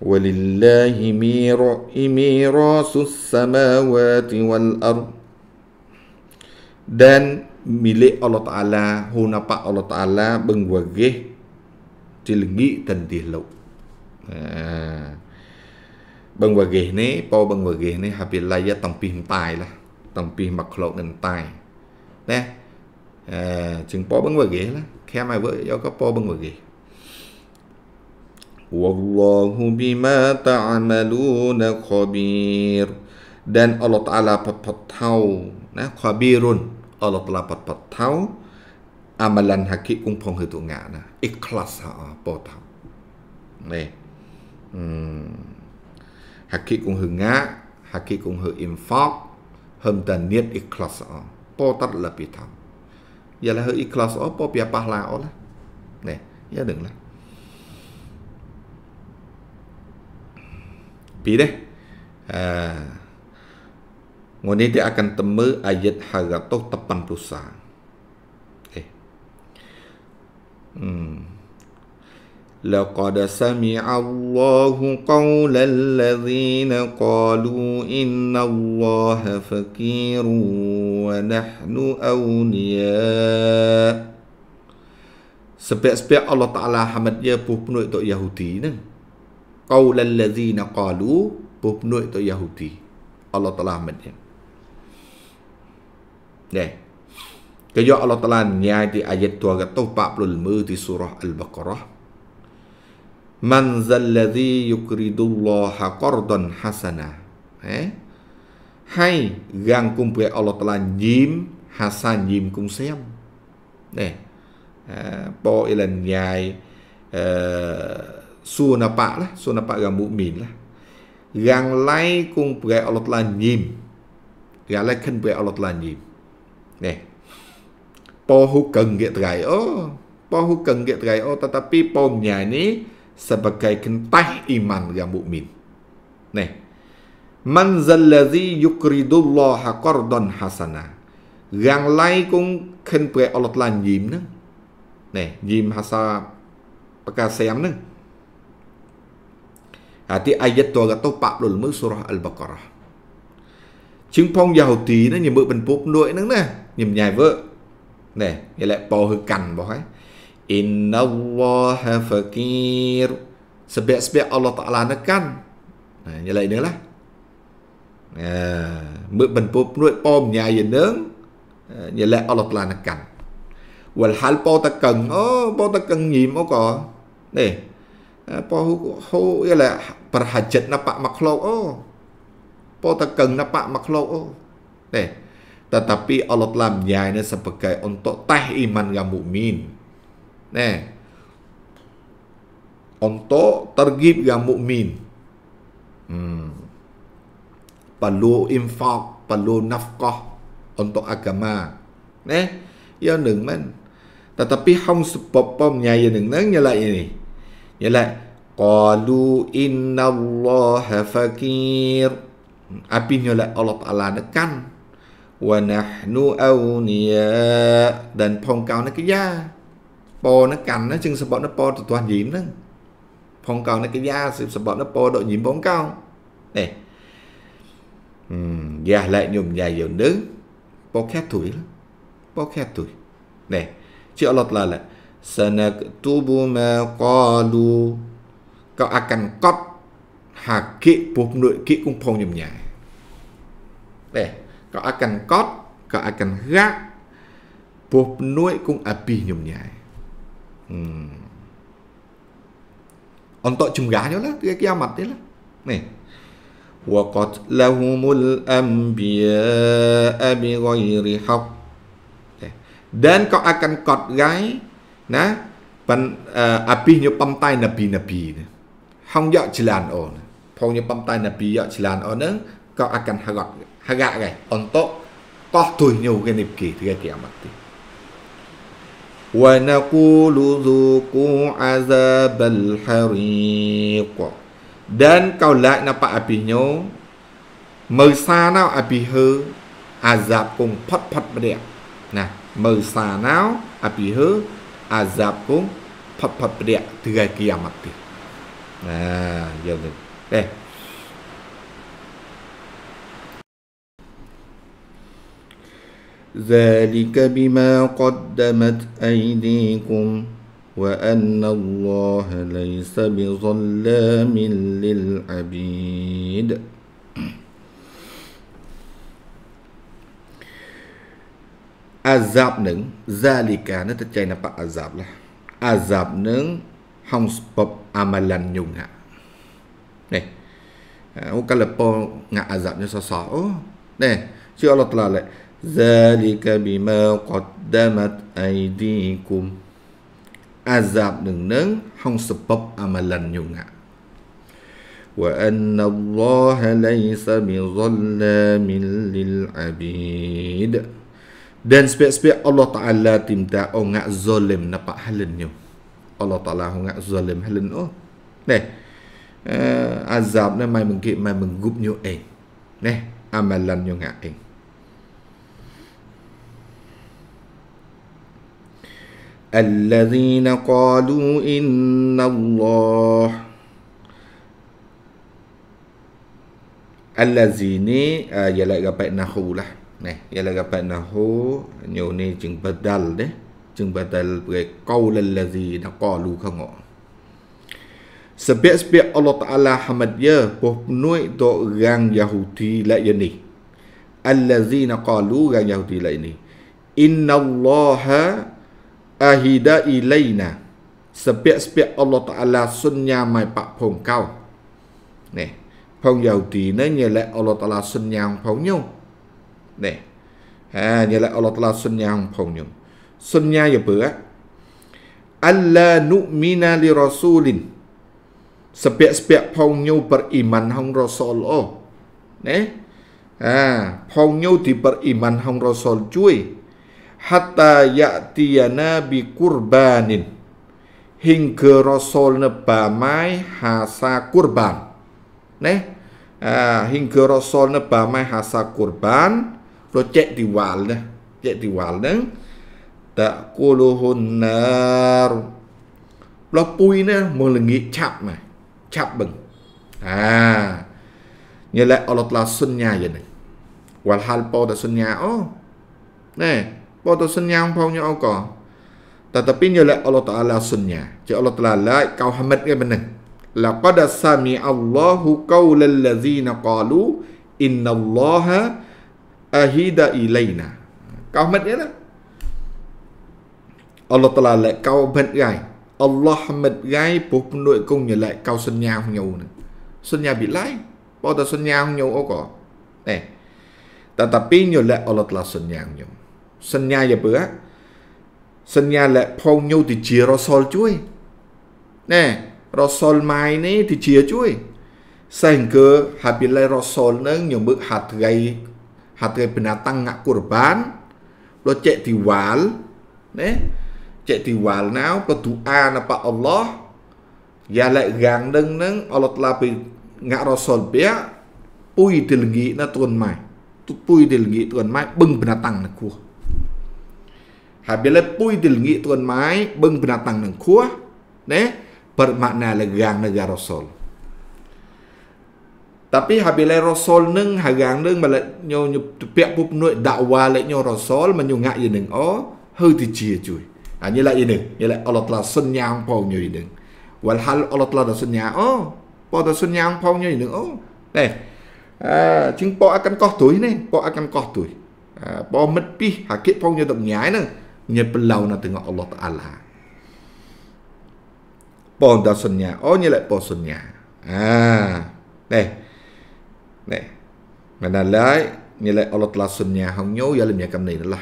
ولله ميراث السماوات والأرض dan milik Allah Ta'ala Hunapa Allah Ta'ala Bengwagih Cilgi dan dihlu nah. บังวะเกนี่พอบังวะเกนี่ฮับเป็นลายตองปีมตายละต้งปีนมักโคลกเันตายนะจึงพอบังวะเกละแค่ไม่เวอร์ยก็พอบังวะเก والله بما تعملون خبير dan Allah Ta'ala dapat t a ั u nah khabirun Allah Ta'ala dapat tahu amalan haki kung pong hitungan น a h ikhlas ha po tahu n ท h h m ่ Hakik cũng hư ngã, Hakik cũng hư im phóc, hâm tần niết ikhlas o, po tắt là bị thầm. Giờ là hư ikhlas o, po bia pah la o là. Nè, giờ đừng là. Pi deh. À, Ngoni dia akan temu ayat haratoh tepan rusak. Eh. Hmm. لقد سمع الله قول الذين قالوا إن الله فقير ونحن أغنياء Sepiak-sepiak Allah Ta'ala hamad dia puh penuh itu Yahudi ni. Qawlan lazina qalu puh penuh itu Yahudi. Allah Ta'ala hamad dia. Ni. Kejap Allah Ta'ala nyai di ayat 245 di surah Al-Baqarah. Man zalladhi yukridullaha qardan hasana eh? Hai gang kumpul Allah telah jim Hasan jim kum siam Eh, eh Po ilan nyai eh, Su napak lah Su napak gang mu'min lah Gang lay kung pergi Allah telah jim Gang lay kan pergi Allah telah jim Eh Po hu keng get terai Oh Po hu keng get terai Oh tetapi po nyai ni sebagai gentah iman yang mukmin. Nih. Man zallazi yukridullaha qardan hasana. Yang lain kung khen pre Allah telah yim nang. Nih, yim hasa pakasayam nang. Hati ayat tu agak tu pak lul mu surah Al-Baqarah. Chứng phong Yahudi nó nhìn mượn bình phục nội nâng nè. Nhìn nhài vợ. Nè, như lại bò hư cằn bỏ ấy. Inna Allah fakir Sebab-sebab Allah Ta'ala nekan Nah, ini lain lah Mereka berpunut pun Ini lain Ini lain Allah Ta'ala nekan Walhal pau tekan Oh, pau tekan ni muka eh, Ni Pau hu Ini ya lain Perhajat nampak makhluk Oh Pau tekan nampak makhluk Oh Ni eh, Tetapi Allah Ta'ala menyayangnya sebagai untuk teh iman yang mukmin. Nah, untuk tergib yang mukmin, hmm. perlu infak, perlu nafkah untuk agama. ne? ya neng men. Tetapi hong sebab pemnya ya neng neng ialah ini. Ialah qalu inna Allah fakir. Api ialah Allah Ta'ala nekan. Wa nahnu awniya. Dan pengkau nak kejar. ពោហ្នឹងកាន់ហ្នឹងជឹងសបត់ហ្នឹងពោទៅទាស់ញីមហ្នឹងផងកោនេះកាយាសបត់ហ្នឹងពោដូចញីមបងកោនេះអឺយ៉ាលែកញុំយ៉ាយើងនឹងពោខែទុយពោខែទុយនេះជាអឡត់ឡាឡាសាណាក់ទូប៊ូម៉ាកោលូកោអាកាន់កត់ហាគិពុះនួយគិគុំផងញុំញ៉ានេះកោអាកាន់កត់កោអាកាន់ហ្កាពុះនួយគុំអាពីញុំញ៉ា hmm. Untuk jumlahnya lah, dia kiamat dia lah. Nih. وَقَتْلَهُمُ الْأَنْبِيَاءَ بِغَيْرِ حَقٍّ Dan kau akan kotai nah, pan, uh, api nyo pantai nabi-nabi. Hong yok jalan on. Phong nyo pantai nabi yok jalan on. Kau akan harap, harap gai. Untuk kau tuh nyo ke nipki. Tiga kiamat. Tiga. وَنَقُولُ ذُوقُوا عَذَابَ الْحَرِيقِ Dan kau lại na pa api nyo Mersa xa nào api hư Azab cũng phát phát bà đẹp Nà Mơ xa nào api hư Azab cũng phát phát bà đẹp Thứ gai kia mặt tiền À Giờ được Đây ذلك بما قدمت أيديكم وأن الله ليس بظلام للعبيد عذاب នឹង zalika នេះទៅចែកនៅបក azab ឡា azab នឹង hongspop amalan nhung នេះអូកលពងងាក់ azab នេះសសអូនេះជាអល់ឡោះតាឡា ذلك بما قدمت أيديكم azab neng neng hong sebab amalan nyunga wa anna allaha laysa bi zallamin lil dan sepek-sepek Allah Ta'ala timta o ngak zalim nampak halin nyung Allah Ta'ala o ngak zalim halin o oh. neh eh, azab neng mai mengkip mai menggup nyung eh neh amalan nyunga eh الذين قالوا إن الله الذين يلا قبائل نهو لا نه يلا قبائل نهو نيوني جن بدل ده جن بدل بقول الذين قالوا كمو Sebab sebab Allah Taala hamad ya boh nuai do gang Yahudi la ini. Ya allazina qalu gang Yahudi la ini. Inna Allah ahida ilaina sepiak-sepiak Allah Ta'ala sunnya mai pak phong kau ne phong yau ti ne nye le Allah Ta'ala sunnya ang phong nyung ne ha nye le Allah Ta'ala sunnya ang phong nyung sunnya ya bua ha? alla nu'mina li rasulin sepiak-sepiak phong nyung beriman Hong rasul oh ne ha phong nyung di beriman Hong rasul cuy hatta ya'tiyana bi kurbanin hingga rasul nebamai hasa kurban neh uh, hingga rasul nebamai hasa kurban projek diwal neh projek diwal neng tak kuluhun nar lo pui neh melengi cap mah cap beng ah nyelak Allah telah sunnah ya neng walhal pau dah sunnah oh neh Bọn xin sunnah phong nyo ko. Tetapi nyolah Allah Ta'ala sunnah. Jadi Allah Ta'ala kau hamad ke benar. Laqad sami Allahu qawla allazina qalu inna allaha ahida ilaina. Kau hamad ke lah. Allah Ta'ala kau hamad gai. Allah hamad gai bố phân đội cung nyolah kau sunnah phong nyo. Sunnah bị lai. Bọn tu sunnah phong ta, ko. Eh. nhớ nyolah Allah Ta'ala sunnah phong nyo. Sân nhà bữa Sân nhà lệ phong nhu thì chia rô sol chui Nè Rô sol mai ní thì chia chui Sân cơ hạt bị lệ rô sol nâng nhiều bức hạt gây Hạt gây bình tăng ngạc của bán Lo chạy thì vál Nè Chạy thì vál nào Lo tù a nà bà Allah Gia lệ gàng nâng nâng Allah là bị ngạc rô sol bia Pui thì lì nghĩ nà tuần mai Pui thì lì nghĩ tuần mai bưng bình tăng ngạc của Habila pui tilngi tuan mai beng binatang nang kuah ne bermakna legang negara Rasul. Tapi habila Rasul neng hagang neng balik nyo nyo piak pup nuik dakwa lek nyo Rasul menyungak ye neng o hư ti chia chui. À như lại ye neng, như lại Allah Taala sun yang pau nyo ye neng. Walhal Allah Taala da sun yang o, pau da sun yang pau nyo ye neng o. Đây. À chính pau akan koh tuổi này, pau akan koh tuổi. À pau mất pi hakit pau nyo dok nyai neng. nyebelawna tengok Allah Ta'ala Ponda sunnah Oh nyelak po sunnah Ah Neh Neh Mana lai Nyelak Allah Ta'ala sunnah Hong nyo ya lim yakam ni lah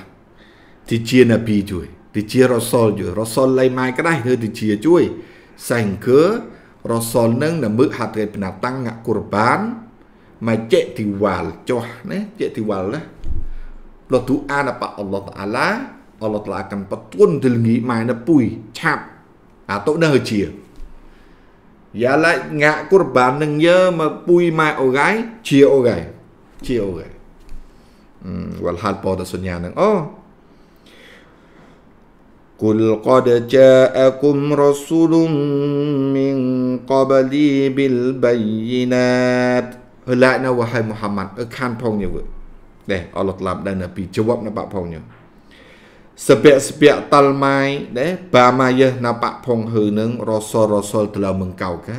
Ti chia Nabi chui Ti chia Rasul chui Rasul lai mai kadai Hư ti chia chui Sang ke Rasul neng na mực hạt gai penatang ngak kurban Mai cek tiwal Coh neh Cek tiwal lah Lo tu'an apa Allah Ta'ala Allah Taala akan petun telungi mana pui cap atau dah chia ya lại ngạ kurban nâng nhớ mà pui mai ô gái chia ô gái chia ô gái wal hal po ta sunya nang oh قل قد جاءكم رسول من قبلي بالبينات ហើយឡាយនៅវ៉ៃមូហាម៉ាត់អឺខានផងយើដែរអល់ឡោះឡាប់ដែរនៅពីជាប់នៅបាក់ផងយើសពៈសពៈតលម៉ៃដែរបាម៉ាយះណបៈភងហឺនឹងរសរសលទៅលមឹងកោកែ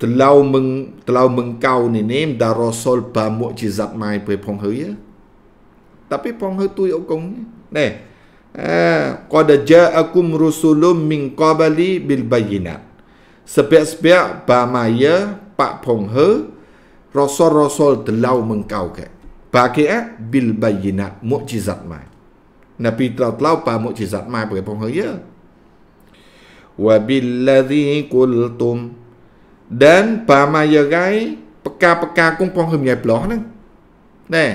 ទៅលមឹងទៅលមឹងកោនេះនេមដារសលបាមួជាសាត់ម៉ៃពេលភងហឺតែពេលភងហឺទួយអង្គងដែរអាកដជាអគុំរុសលុមមីងកបលីបិលបៃណាសពៈសពៈបាម៉ាយះបៈភងហឺរសរសលទៅលមឹងកោកែបាគេអបិលបៃណាមួជាសាត់ម៉ៃ na pi tlau tlau pa mu chi zat mai pe pong ya wa billadhi qultum dan pa ma ya gai peka peka kung pong hum yai ploh nang nè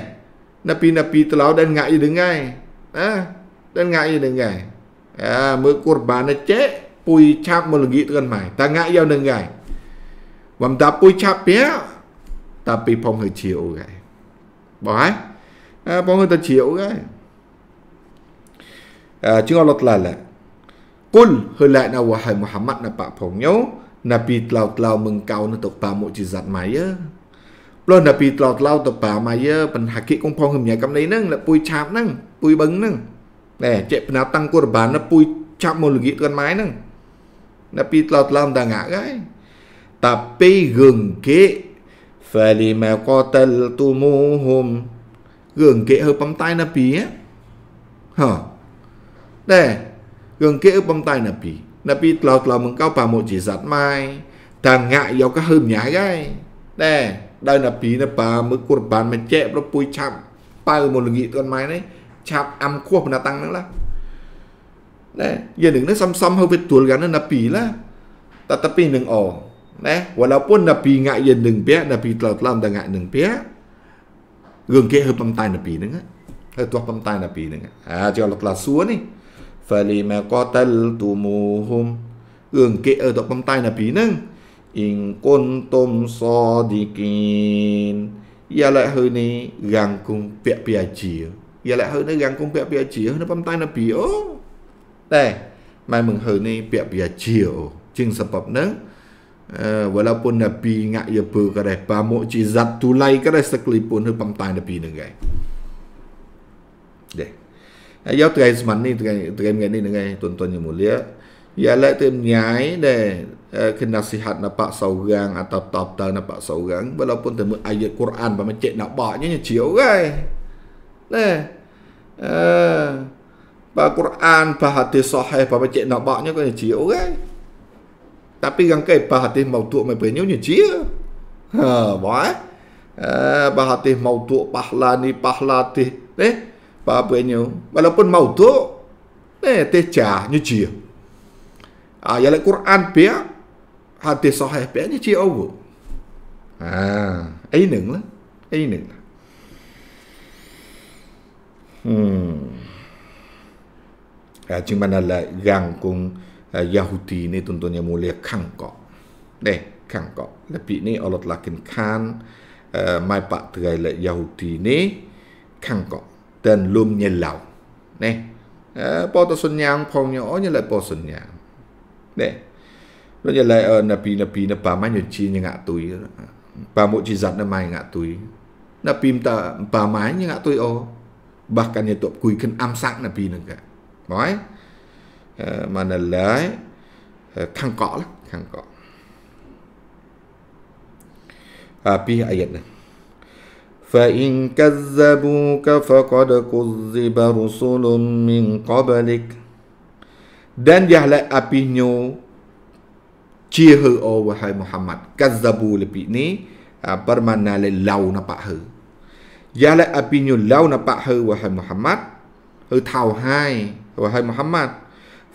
na pi na pi tlau dan ngai deng ngai à dan ngai deng ngai à mu qurban na che pui chap mu lagi kan mai ta ngai yau deng ngai wam ta pui chap pia ta pi pong hư chiu gai bỏ ai à pong hư ta chiu gai ជាងអល់ឡោះតាឡាគុលហឺឡាណាវ៉ាហៃមូហាម៉ាត់ណាប៉ផងញោណាពីក្លោក្លោមឹងកោនទៅប៉ាមុជីសាត់ម៉ៃយើប្លោះណាពីក្លោក្លោទៅប៉ាម៉ៃយើបញ្ហាគិកងផងហឹមញ៉ាកំណៃនឹងលពុយឆាបនឹងពុយបឹងនឹងណែចេផ្នែកតាំងគរបានណាពុយឆាបមកលងៀតកាន់ម៉ៃនឹងណាពីក្លោក្លោតាងាក់ហើយ tapi gengke falima qataltumuhum gengke ហឺបំតៃណាពីហ៎ 네, 그게범따이나 비. 나비 tlao tlao mừng cao bà một chỉ giặt mai. Thằng ngại dọc cái hơm nhái gai. Nè, đây là bí là bà mới cột bàn mà chẹp nó bùi chạm. Bà ở một nghị con máy đấy. Chạm ăn khuốc là tăng nữa là. Nè, giờ đừng nó xăm xăm hơi về tuổi gắn là bí là. Ta ta bí đừng ổ. Nè, walaupun là bí ngại giờ đừng bé, là bí tlao tlao ngại đừng bé. Gương kia hơi bầm tay là bí nữa. Hơi tuộc bầm tay là bí nữa. À, cho là là xuống đi. فلما قتلتموهم រឿងគេអឺតបំតៃណាពីនឹង in kuntum sadiqin យ៉ាឡែហឺនេះរាំងគុំពាក់ពីអាជាយ៉ាឡែហឺនេះរាំងគុំពាក់ពីអាជានៅបំតៃណាពីអូតែម៉ែមឹងហឺនេះពាក់ពីអាជាអូជាងសបបនឹង walaupun nabi ngak ye pe kadai pamuk cizat tulai kadai sekelipun hu pamtai nabi nengai Ya terai zaman ni terai terai mengani dengan tuan-tuan yang mulia. Ya lah tu menyai deh eh, kena sihat nampak seorang atau tak tak nampak seorang walaupun temu ayat Quran pam cek nak baknya nya cio kai. Leh. Eh ba Quran ba hadis sahih pam cek nak baknya kan cio kai. Tapi yang kai ba hadis mautu mai penyu nya cio. Ha, ba. Eh, eh ba hadis mautu pahla ni pahla teh. Leh. Pabuenyo. Walaupun mau tu, eh, teja nyuci. Ah, yale Quran pia, hadis sahih pia nyuci awu. Ah, ini lah, ini lah. Hmm. Ah, cuma nala gang ah, Yahudi ni tentunya mulia kangkok. Eh, kangkok. Lebih ni Allah telah kan, uh, ah, mai pak terai lah Yahudi ni kangkok. tên lum như lậu, nè à, po to xuân ông phong nhỏ như là po xuân nhà, nè nó như là ở ờ, nà pi nà pi nà pa mai nhật chi như ngạ túi pa mộ chi giặt nà mai ngạ túi nà pim ta pa mai như ngạ túi ô bahkan nhà tụp cùi khen âm sắc nà pi nà cả nói à, mà nà lấy à, khăn cọ lắm khăn cọ à pi ayat này فإن كذبوك فقد كذب رسل من قبلك dan jahlat apinyo cihe o oh, wahai Muhammad kazzabu lepi ni bermana ah, le lau napa he jahlat apinyo lau napa he wahai Muhammad he tau hai wahai Muhammad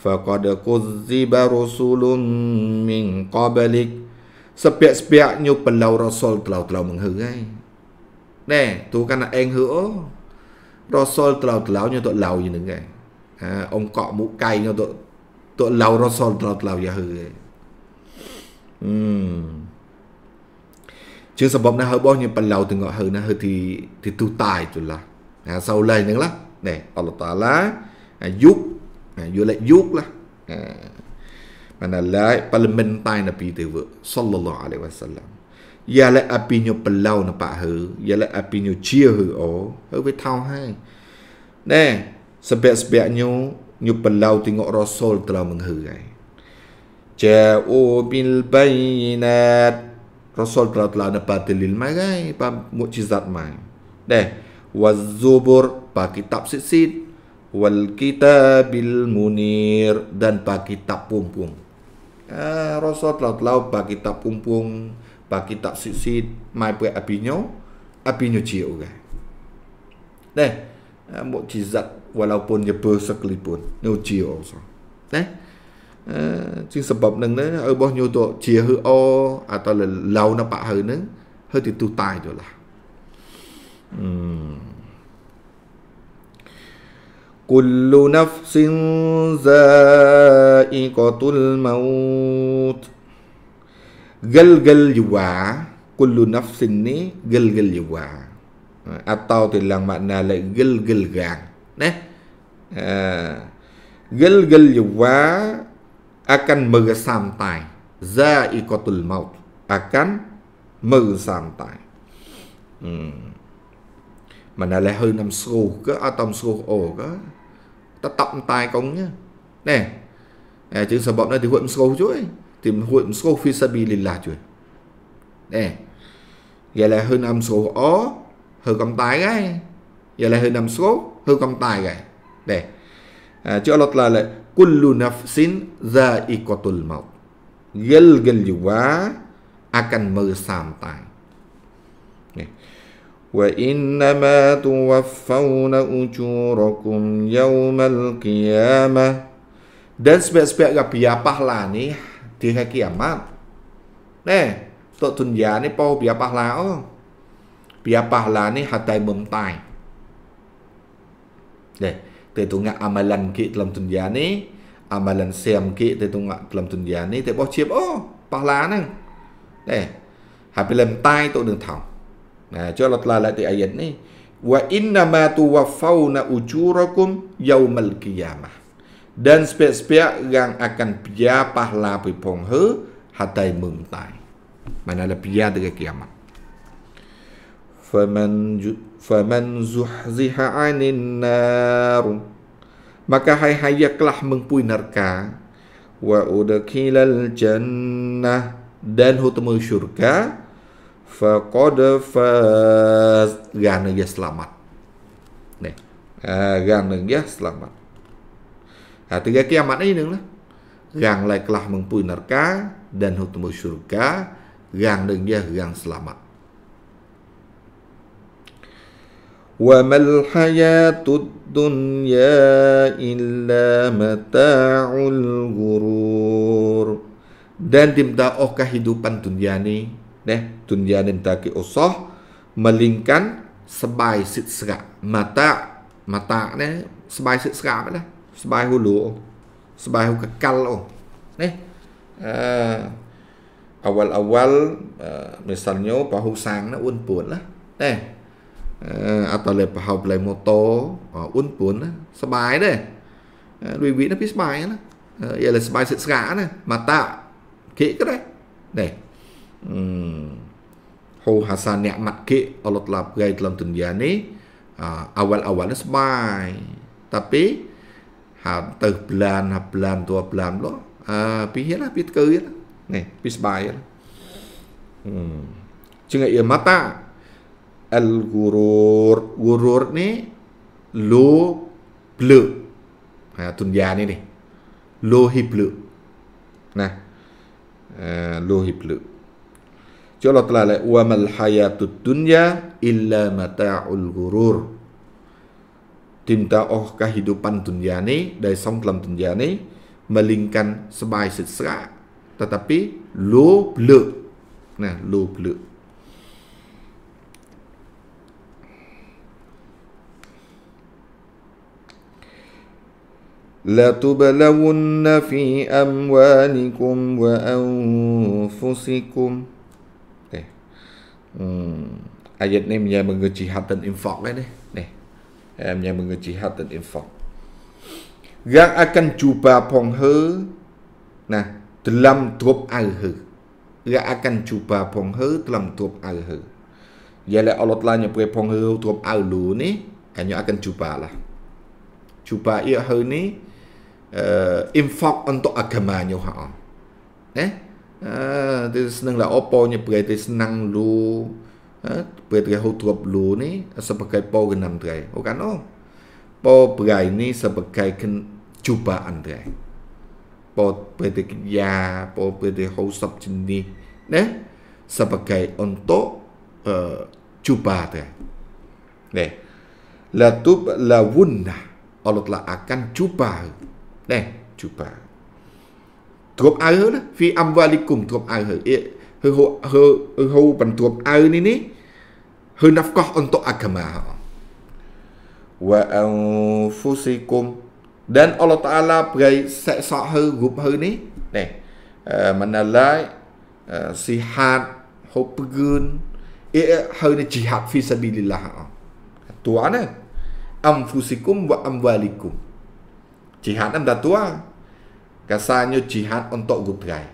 faqad kuzziba rusulun min qablik sepiak-sepiaknyo pelau rasul telau-telau menghe ai ដែរទូកាន់តែអេងហឺអូរសូលត្រោត្រឡោញទៅឡៅយនឹងឯងអាអង្គកមុខកៃញទៅទៅឡៅរសូលត្រោត្រឡោយ៉ាហឺឯងអឺជឿសបបណាហឺបោះញបន្លៅទាំងអស់ហឺណាហឺទីទីទូតាយទុឡាអាសូលែងនឹងឡាដែរអល់តាឡាអាយុគអាយុលែកយុគឡាអាបានឡាយប៉លមិនតៃណាពីទៅវសល្លឡោះអាឡៃវ៉ាសឡាម Yale apinyo pelau na pak hu, yale apinyo chia hu o, hu ve thau hai. Nè, sebek sebek nyo nyo pelau tengok Rasul telah menghu ai. Ja'u bil bayinat. Rasul telah telah na patilil mai ai, pa mukjizat mai. Nè, wazubur pa kitab sisit wal kitabil munir dan pa kitab pumpung. Ah, Rasul telah telah pa kitab pumpung. bà kí pa sự xin mai đây à, bộ chỉ bơ à, bập nâng đấy ở bao nhiêu pe apinyo apinyo chiu ga deh mo chi zat walaupun je pe sekalipun no chiu so deh ជាសម្បប់នឹងណាឲ្យបោះញូទៅជាហឺអូអាតឡៅណបហឺនឹងហឺទីទូតាយទៅឡាអឺ كل نفس ذائقة الموت gel gel Galgal Kullu nafsin ni galgal juga Atau tilang makna gel gel gang gel eh, Galgal juga Akan tai, merasantai Zaikotul maut Akan tai, hmm. Mana lai hơi nằm sruh ke Atau sâu o ke Ta tọng tai công nhá Nè Chứ sợ bọn này thì huộm sâu chú ấy tìm hụt số phi sabilillah chuy nè vậy là hơn âm số ó hơn công tài cái vậy là hơn âm số hơn công tài cái nè à, chứ Allah là là kullu nafsin ikotul maut gel gel jiwa akan mesampai nè وإنما توفون أجوركم يوم القيامة dan sebab-sebab lah ni tiga kiamat. Nè, tok dunia ni po biar pahala oh. Biar pahala ni hatai memtai. Nè, tetungak amalan ki dalam dunia ni, amalan siam ki tetungak dalam dunia ni, tetpo ciep oh, pahala nang. Nè, hapi lemtai tok đường thong. Nè, cho lật lại lại từ ayat ni. Wa inna ma tuwaffawna ujurakum yawmal qiyamah. dan spek-spek yang akan pia pahla pipong he hatai mung mana la pia dengan kiamat faman faman zuhziha anin nar maka hai hayak kelah mengpui neraka wa udkhilal jannah dan hutmu syurga fa faqad faz gan ya selamat ne ah, gan ya selamat Hati gak kiamat ini lah. Hmm. Yang laiklah mempunyai neraka dan hukum surga, yang dengnya gang selamat. Wa mal hayatud dunya illa mata'ul gurur. Dan dimta oh kehidupan dunia ni? deh dunia ini taki usah melingkan sebaik sit serak mata mata ne sebaik sit serak apa lah? ស្បែកហូលូស្បែកហូកកលអូនេះអឺអវលអវលមេសាញោបហូសាងណាអ៊ុនពួនណាតែអត់តលេបហោប្លេម៉ូតូអ៊ុនពួនណាស្បាយដែរដូចវិណាពីស្បាយណាយាលេស្បាយសិស្កាណាម៉ាតាគិកដែរនេះអឺហូហាសាអ្នកម៉ាត់គិអលត់ឡាប់ហ្គៃក្លំទុនយ៉ានេះអវលអវលស្បាយតាពី từ bàn hợp bàn tua bàn đó bị hết là biết cười này bị bài chứ ngày yêu mắt el gurur gurur ni lo blue à tuần già lo hi blue nah lo hi blue cho lo tlah le wa mal hayatud dunya illa mata'ul gurur tinta oh kehidupan dunia ini dari song dalam dunia ini melingkan sebaik sesra tetapi lo blue nah lo لا لتبلون في أموالكم وأنفسكم Ayat ni punya mengeji hatan infak ni. Kan? yang menjihad dan infak. Yang akan jumpa ponghe nah dalam drop alhe. Yang akan jumpa ponghe dalam drop alhe. Ialah Allah telah nyepai ponghe drop alu ni hanya akan jumpa lah. Jumpa ia he ni uh, infak untuk agamanya ha. Eh? Uh, dia senang lah opo nyepai dia senang lu ពេលត្រីហូតទ្រពលូនេះសពកិច្ចពោកណំត្រីអូកាណូពោប្រៃនេះសពកិច្ចជូបាអន្ត្រីពោពេលត្រីយ៉ាពោពេលត្រីហូសពជិនេះណាសពកិច្ចអន្តោអឺជូបាត្រីណែឡាទុបឡាវុនណាអលតឡាអាកាន់ជូបាណែជូបាទ្រពអើណាហ្វីអំវ៉ាលីគុំទ្រពអើហឺហឺហឺហូបន្ទ្រពអើនេះនេះ hendakkah untuk agama wa anfusikum dan Allah Taala bagi seksa hu gup hu ni eh, ne uh, eh, sihat hopgun e eh, hu ni jihad fi sabilillah tua ne anfusikum wa amwalikum jihad am dah tua kasanya jihad untuk gup gai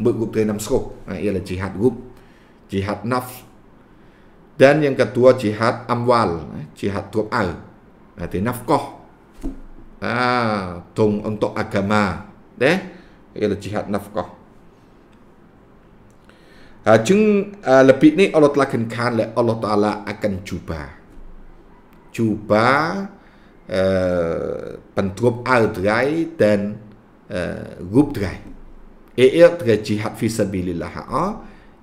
buat gup dalam skop ialah jihad gup jihad nafs dan yang kedua jihad amwal, jihad tu'al. nanti nafkah. Ah, tung untuk agama. Eh, ialah jihad nafkah. Ha, jeng, ha, lebih ni Allah telah kenkan le Allah Ta'ala akan cuba Cuba uh, Pentrup al terai dan uh, Rup Ia terai jihad fisa bilillah ha'a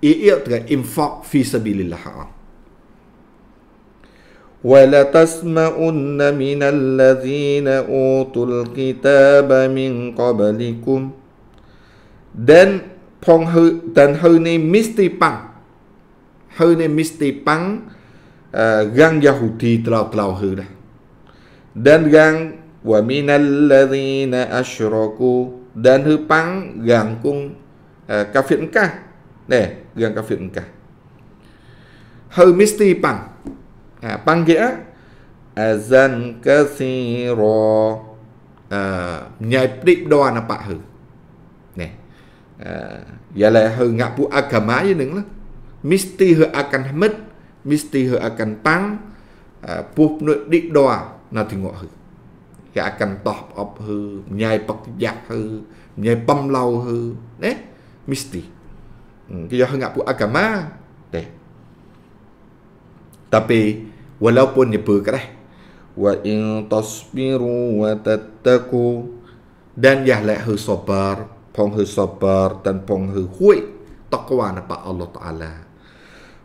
Ia terai infak fisa bilillah ha'a ولتسمعن من الذين أوتوا الكتاب من قبلكم Then phong hư tên hư ni misti pang hư ni misti pang uh, gang yahuti tlau tlau hư dah dan gang wa minal ladzina asyraku dan hư pang gang cung uh, kafir engkah nè gang kafir engkah hư misti pang panggil azan kasiro nyai prip doa na pak hu nè ya la hu ngak pu agama ye ning la misti hu akan hamid misti hu akan pang pu nu dik doa na tengok hu ke akan toh op hu nyai pak yak hu nyai pam lau hu nè misti ke ya hu ngak pu agama nè tapi walaupun dia berkeras wa in tasbiru wa tattaku dan yahlah hu sabar pong hu sabar dan pong hu hui takwa napa Allah taala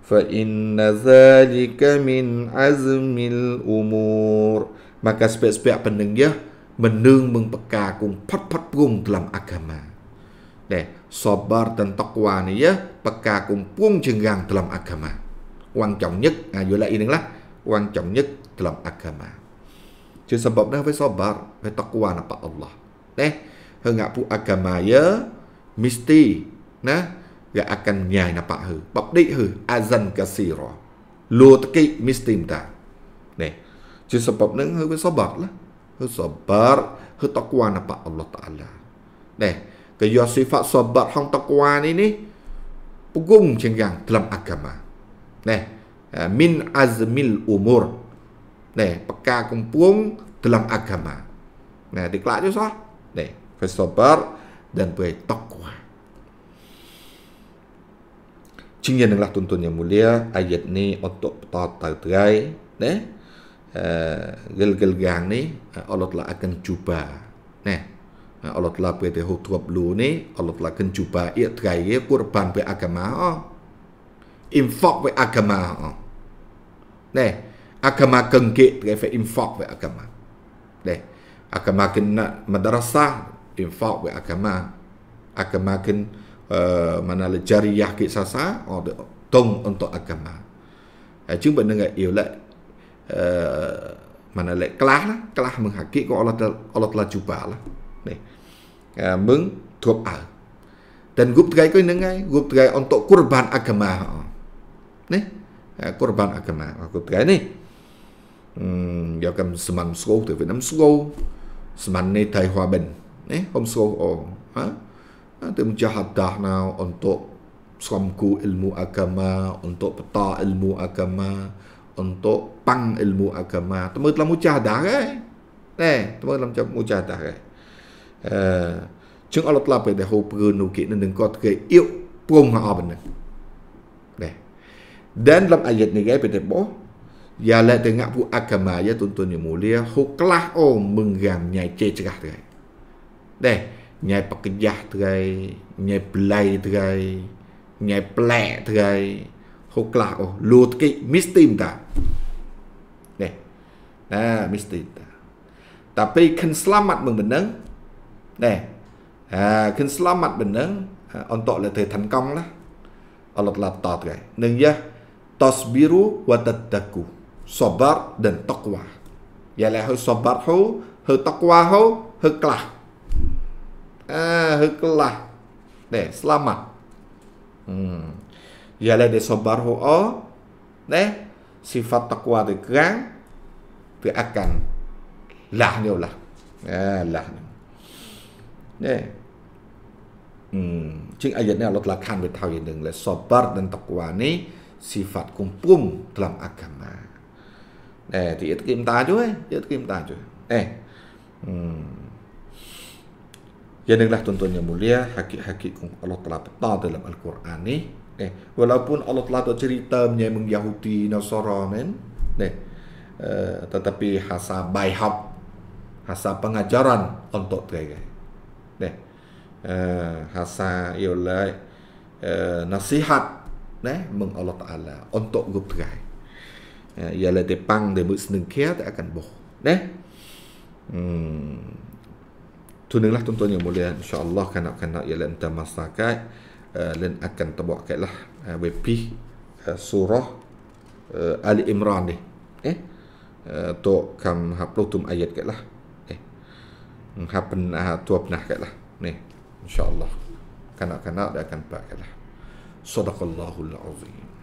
fa inna zalika min azmil umur maka sepek-sepek pendeng ya mendeng mengpeka kung pat-pat pung dalam agama deh sabar dan takwa ni ya peka kung pung jenggang dalam agama wang jong nyek ngayulah ini lah inilah. uang chồng nhất dalam agama. Jadi sebabnya we sabar, we takwa napa Allah. Neh, hengak pu agama ya mesti nah ya akan nyai napa hu. Bab dik hu azan kasira. Lu teki mesti mta. Neh. Jadi sebabnya hu we sabar lah. Hu sabar, hu takwa napa Allah Taala. Neh, ke yo sifat sabar hang takwa ni ni pegung cenggang dalam agama. Neh, Eh, min azmil umur. Ne, peka kumpung dalam agama. Nah, diklak jo sah. Ne, bersabar dan bertakwa. Cingin adalah tuntun yang mulia ayat ni untuk tatar terai. Ne, uh, eh, gel-gel gang ni eh, Allah telah akan cuba. Ne, Allah telah berada hutrop lu ni Allah telah akan cuba ia terai kurban beragama. Oh. Infak beragama. Oh. Nih, agama kengke dia fe infak we agama. Nih, agama kena madrasah infak we agama. Agama ken uh, eh, mana le jariyah ke sasa oh, tong untuk agama. Eh, cuma dengar iu eh, le eh, mana le kelah lah, kelah menghaki ko Allah Allah telah cuba lah. Nih, uh, meng tuap al. Dan gup tegai ko dengar, gup tegai untuk kurban agama. Nih, Ờ, korban agama waktu ini um, ya cầm seman sgo từ Việt Nam sgo seman này thầy hòa bình eh hôm sgo oh ha tim jahat dahna untuk suamku ilmu agama untuk peta ilmu agama untuk pang ilmu agama teman telah mujahadah kan eh teman telah mujahadah kan eh chúng Allah telah bày đại hồ bơ nụ kiện nên đừng có cái yêu buông họ bình này Dan dalam ayat ni kan petepo ialah tengok pu agama ya tuan-tuan yang mulia huklah oh menggang nyai cerah terai. Deh, nyai pekerjah terai, nyai belai terai, nyai pelak terai. Huklah oh lut ke mistim ta. Deh. Ah, mistim ta. Tapi kan selamat mengenang. Deh. Ah, kan selamat benang untuk le thành công lah. Allah telah tỏ terai. Neng ya tasbiru wa tattaku sabar dan taqwa ya la hu sabar hu hu taqwa hu hu kelah hu ah, kelah deh selamat hmm ya la de sabar hu oh, nih, sifat taqwa de kan pi akan lah ni ulah ah, lah ni deh hmm cing ayat ni Allah telah kan betau yang dengan sabar dan taqwa ni sifat kumpung dalam agama. Eh, dia terkirim tajuk eh. Dia terkirim tajuk. Eh. Hmm. Ya dengarlah mulia, hakik-hakik Allah telah peta dalam Al-Quran ni. Eh, walaupun Allah telah cerita menyemang Yahudi, Nasara, men. Eh, uh, tetapi hasa bayhab, hasa pengajaran untuk mereka. Eh, uh, eh, hasa ialah uh, nasihat nah eh, mung Allah Taala untuk gup gai ya le te pang de bu sneng kia te akan bo nah eh? hmm tu ning lah tuan yang mulia insyaallah kanak-kanak ya le enta masakai len eh, akan tebak kai lah uh, surah Ali Imran ni eh tu kam haplo tum ayat kai lah eh hapen tu apnah kai lah ni insyaallah kanak-kanak dia akan pak kai lah صدق الله العظيم